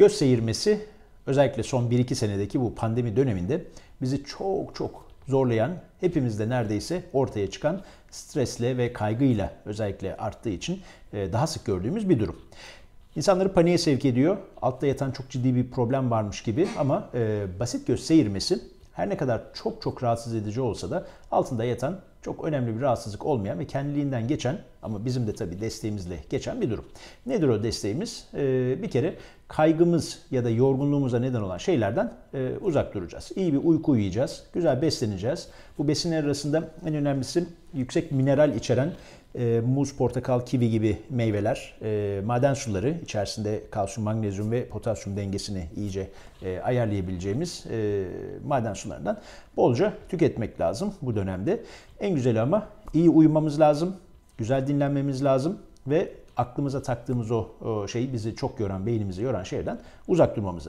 Göz seyirmesi özellikle son 1-2 senedeki bu pandemi döneminde bizi çok çok zorlayan, hepimizde neredeyse ortaya çıkan stresle ve kaygıyla özellikle arttığı için e, daha sık gördüğümüz bir durum. İnsanları paniğe sevk ediyor. Altta yatan çok ciddi bir problem varmış gibi ama e, basit göz seyirmesi her ne kadar çok çok rahatsız edici olsa da altında yatan çok önemli bir rahatsızlık olmayan ve kendiliğinden geçen ama bizim de tabii desteğimizle geçen bir durum. Nedir o desteğimiz? Ee, bir kere kaygımız ya da yorgunluğumuza neden olan şeylerden e, uzak duracağız. İyi bir uyku uyuyacağız, güzel besleneceğiz. Bu besinler arasında en önemlisi yüksek mineral içeren e, muz, portakal, kivi gibi meyveler e, maden suları içerisinde kalsiyum, magnezyum ve potasyum dengesini iyice e, ayarlayabileceğimiz e, maden sularından bolca tüketmek lazım bu dönemde. En güzel ama iyi uyumamız lazım, güzel dinlenmemiz lazım ve aklımıza taktığımız o, o şeyi bizi çok yoran, beynimizi yoran şeyden uzak durmamız lazım.